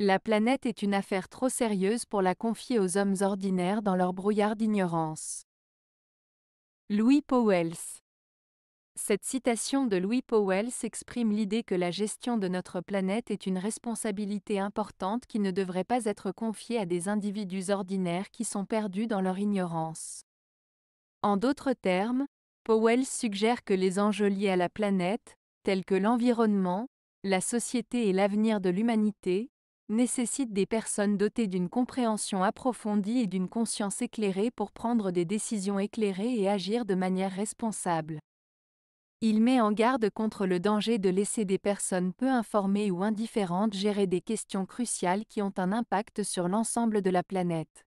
La planète est une affaire trop sérieuse pour la confier aux hommes ordinaires dans leur brouillard d'ignorance. Louis Powells Cette citation de Louis Powells exprime l'idée que la gestion de notre planète est une responsabilité importante qui ne devrait pas être confiée à des individus ordinaires qui sont perdus dans leur ignorance. En d'autres termes, Powell suggère que les enjeux liés à la planète, tels que l'environnement, la société et l'avenir de l'humanité, nécessite des personnes dotées d'une compréhension approfondie et d'une conscience éclairée pour prendre des décisions éclairées et agir de manière responsable. Il met en garde contre le danger de laisser des personnes peu informées ou indifférentes gérer des questions cruciales qui ont un impact sur l'ensemble de la planète.